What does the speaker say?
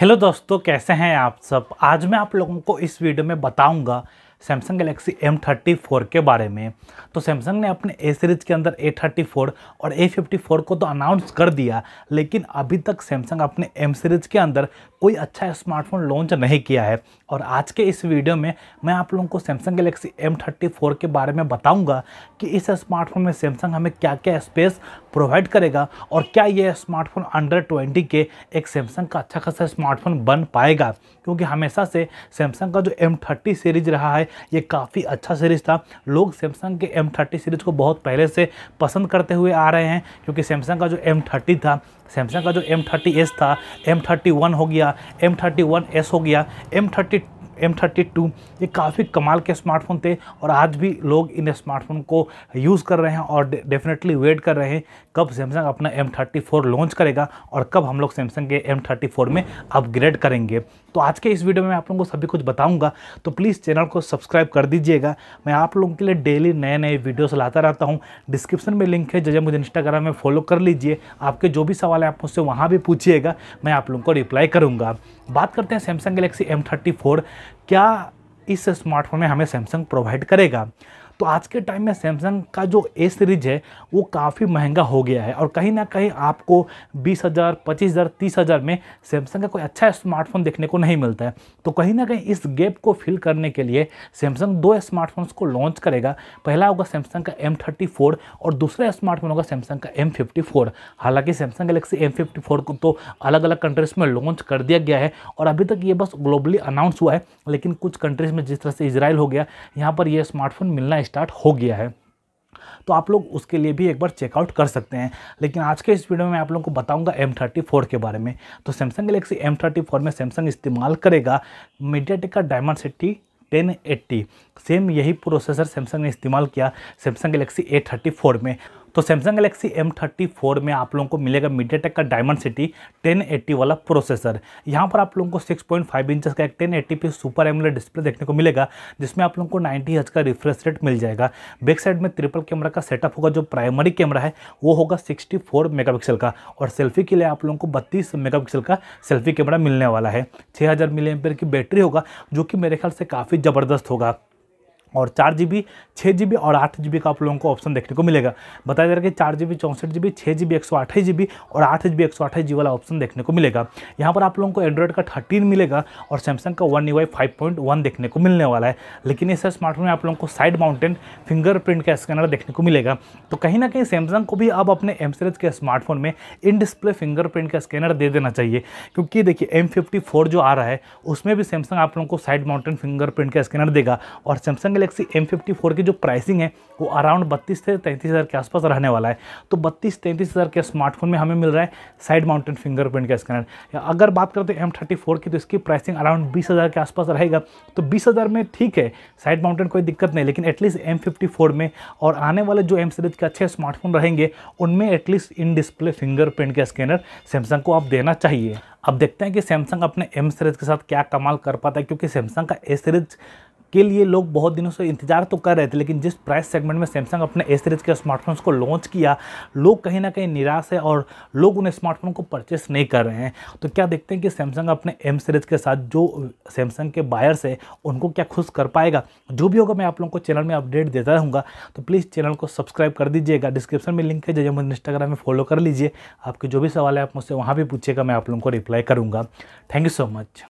hello दोस्तों कैसे हैं आप सब आज मैं आप लोगों को इस वीडियो में बताऊंगा Samsung Galaxy M thirty four के बारे में तो सैमसंग ने अपने ए सीरीज़ के अंदर ए थर्टी फोर और ए फिफ्टी फोर को तो अनाउंस कर दिया लेकिन अभी तक सैमसंग अपने एम सीरीज़ के अंदर कोई अच्छा स्मार्टफोन लॉन्च नहीं किया है और आज के इस वीडियो में मैं आप लोगों को Samsung Galaxy M thirty four के बारे में बताऊँगा कि इस स्मार्टफोन में सैमसंग हमें क्या क्या स्पेस प्रोवाइड करेगा और क्या यह स्मार्टफोन अंडर ट्वेंटी के एक सैमसंग का अच्छा खासा स्मार्टफोन बन पाएगा क्योंकि हमेशा से सैमसंग का जो एम थर्टी सीरीज रहा है ये काफ़ी अच्छा सीरीज़ था लोग सैमसंग के एम थर्टी सीरीज़ को बहुत पहले से पसंद करते हुए आ रहे हैं क्योंकि सैमसंग का जो एम थर्टी था सैमसंग का जो एम थर्टी एस था एम थर्टी वन हो गया एम थर्टी वन एस हो गया M thirty M thirty two ये काफ़ी कमाल के स्मार्टफोन थे और आज भी लोग इन स्मार्टफोन को यूज़ कर रहे हैं और डेफिनेटली वेट कर रहे हैं कब सैमसंग अपना एम थर्टी फोर लॉन्च करेगा और कब हम लोग सैमसंग के एम थर्टी फोर में अपग्रेड करेंगे तो आज के इस वीडियो में आप लोगों को सभी कुछ बताऊँगा तो प्लीज़ चैनल को सब्सक्राइब कर दीजिएगा मैं आप लोगों के लिए डेली नए नए वीडियोस लाता रहता हूँ डिस्क्रिप्शन में लिंक है जैसे मुझे इंस्टाग्राम में फॉलो कर लीजिए आपके जो भी सवाल है आप मुझसे वहाँ भी पूछिएगा मैं आप लोगों को रिप्लाई करूँगा बात करते हैं Samsung Galaxy M thirty four क्या इस स्मार्टफोन में हमें सैमसंग प्रोवाइड करेगा तो आज के टाइम में सैमसंग का जो ए सीरीज है वो काफ़ी महंगा हो गया है और कहीं ना कहीं आपको बीस हज़ार पच्चीस हज़ार तीस हज़ार में सैमसंग का कोई अच्छा स्मार्टफोन देखने को नहीं मिलता है तो कहीं ना कहीं इस गैप को फिल करने के लिए सैमसंग दो स्मार्टफोन्स को लॉन्च करेगा पहला होगा सैमसंग का एम और दूसरा स्मार्टफोन होगा सैमसंग का एम हालांकि सैमसंग गलेक्सी एम को तो अलग अलग कंट्रीज़ में लॉन्च कर दिया गया है और अभी तक ये बस ग्लोबली अनाउंस हुआ है लेकिन कुछ कंट्रीज़ में जिस तरह से इसराइल हो गया यहाँ पर यह स्मार्टफोन मिलना स्टार्ट हो गया है तो आप लोग उसके लिए भी एक बार चेकआउट कर सकते हैं लेकिन आज के इस वीडियो में आप लोगों को बताऊंगा M34 के बारे में तो सैमसंग गलेक्सी M34 में सैमसंग इस्तेमाल करेगा मीडियाटेक का डायमंड सिटी 1080 सेम यही प्रोसेसर सैमसंग ने इस्तेमाल किया सैमसंग गलेक्सी A34 में तो Samsung Galaxy M thirty four में आप लोगों को मिलेगा मीडिया का डायमंड सिटी टेन एट्टी वाला प्रोसेसर यहाँ पर आप लोगों को सिक्स पॉइंट फाइव इंचज का एक ten eighty P super AMOLED display देखने को मिलेगा जिसमें आप लोगों को नाइन्टी हज का रिफ्रेश रेट मिल जाएगा बैक साइड में ट्रिपल कैमरा का सेटअप होगा जो प्राइमरी कैमरा है वो होगा सिक्सटी फोर पिक्सल का और सेल्फी के लिए आप लोगों को बत्तीस पिक्सल का सेल्फी कैमरा मिलने वाला है छः हज़ार मिली एम की बैटरी होगा जो कि मेरे ख्याल से काफ़ी ज़बरदस्त होगा और चार जी बी छः जी बी और आठ जी बी का आप लोगों को ऑप्शन देखने को मिलेगा बताया जा रहा है कि चार जी बी चौंसठ जी बी छः जी बी एक सौ अठाई जी बी और आठ जी बी एक सौ अठाई जी वाला ऑप्शन देखने को मिलेगा यहाँ पर आप लोगों को एंड्रॉइड का थर्टीन मिलेगा और सैमसंग का One UI five point one देखने को मिलने वाला है लेकिन इस स्मार्टफोन में आप लोगों को साइड माउंटेन फिंगरप्रिंट का स्कैनर देखने को मिलेगा तो कहीं ना कहीं सैमसंग को भी अब अपने एम सीरीज के स्मार्टफोन में इन डिस्प्ले फिंगरप्रिंट का स्कैनर दे देना चाहिए क्योंकि देखिए एम फिफ्टी फोर जो आ रहा है उसमें भी सैमसंग आप लोगों को साइड माउंटेन फिंगरप्रिंट का स्कैनर देगा और सैमसंग गैलेक्सी एम की जो प्राइसिंग है वो अराउंड बत्तीस से तैंतीस हज़ार के आसपास रहने वाला है तो बत्तीस तैंतीस हज़ार के स्मार्टफोन में हमें मिल रहा है साइड माउंटेन फिंगरप्रिंट का स्कैनर या अगर बात करते हैं एम तो थर्टी फोर की तो इसकी प्राइसिंग अराउंड बीस हज़ार के आसपास रहेगा तो बीस हज़ार में ठीक है साइड माउंटेन कोई दिक्कत नहीं लेकिन एटलीस्ट एम फिफ्टी फोर में और आने वाले जो एम सीरीज के अच्छे स्मार्टफोन रहेंगे उनमें एटलीस्ट इन डिस्प्ले फिंगरप्रिंट का स्कैनर सैमसंग को आप देना चाहिए अब देखते हैं कि सैमसंग अपने एम सीरीज़ के साथ क्या कमाल कर पाता है क्योंकि सैमसंग का ए सीरीज के लिए लोग बहुत दिनों से इंतजार तो कर रहे थे लेकिन जिस प्राइस सेगमेंट में सैमसंग अपने ए सीरीज के स्मार्टफोन्स को लॉन्च किया लोग कहीं ना कहीं निराश है और लोग उन स्मार्टफोन को परचेस नहीं कर रहे हैं तो क्या देखते हैं कि सैमसंग अपने एम सीरीज के साथ जो सैमसंग के बायर्स है उनको क्या खुश कर पाएगा जो भी होगा मैं आप लोगों को चैनल में अपडेट देता रहूँगा तो प्लीज़ चैनल को सब्सक्राइब कर दीजिएगा डिस्क्रिप्शन में लिंक है जैसे मुझे इंस्टाग्राम में फॉलो कर लीजिए आपके जो भी सवाल है आप मुझसे वहाँ भी पूछिएगा मैं आप लोगों को रिप्लाई करूँगा थैंक यू सो मच